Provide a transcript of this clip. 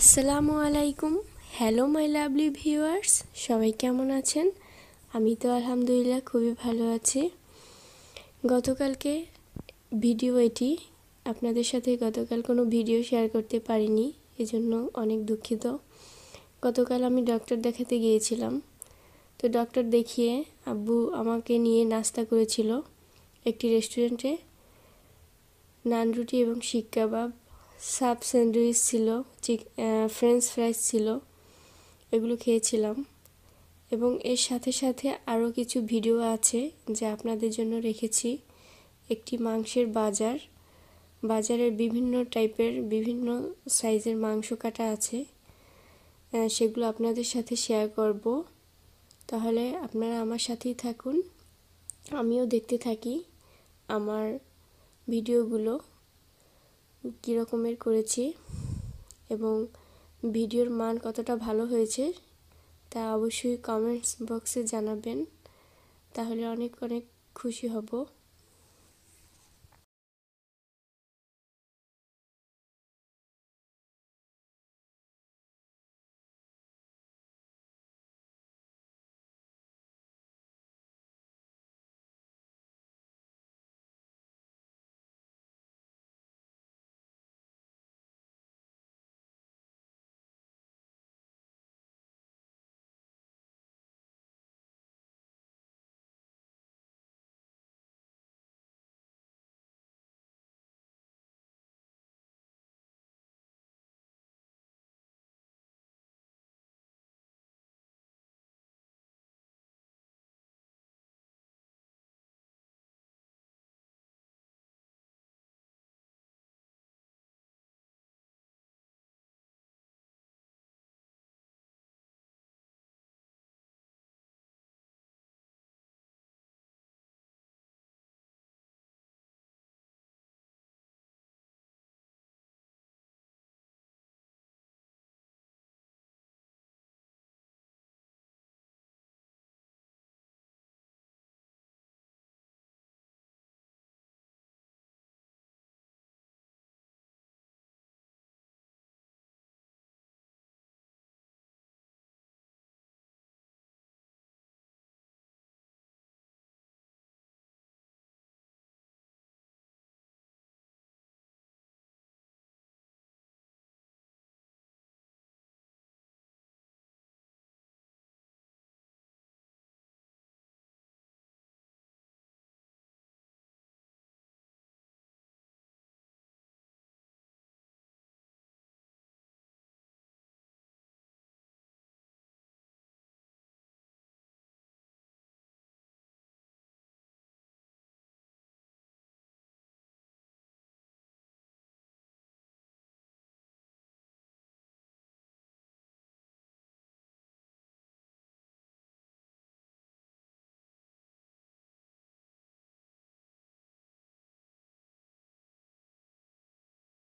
আসসালামু আলাইকুম hello my lovely viewers সবাই কেমন আছেন আমি তো আলহামদুলিল্লাহ খুবই ভালো আছি গতকালকে ভিডিও এটি আপনাদের সাথে গতকাল কোনো ভিডিও শেয়ার করতে পারিনি এজন্য অনেক দুঃখিত গতকাল আমি ডক্টর দেখাতে গিয়েছিলাম তো ডক্টর দেখিয়ে আব্বু আমাকে নিয়ে নাস্তা করেছিল একটি রেস্টুরেন্টে নান রুটি এবং শিক কাবাব সাব স্যান্ডউইচ ছিল চিক ফ্রেঞ্চ ফ্রাইস ছিল এগুলো খেয়েছিলাম এবং এর সাথে সাথে আরও কিছু ভিডিও আছে যা আপনাদের জন্য রেখেছি একটি মাংসের বাজার বাজারের বিভিন্ন টাইপের বিভিন্ন সাইজের মাংস কাটা আছে সেগুলো আপনাদের সাথে শেয়ার করব তাহলে আপনারা আমার সাথেই থাকুন আমিও দেখতে থাকি আমার ভিডিওগুলো কী রকমের করেছি এবং ভিডিওর মান কতটা ভালো হয়েছে তা অবশ্যই কমেন্টস বক্সে জানাবেন তাহলে অনেক অনেক খুশি হব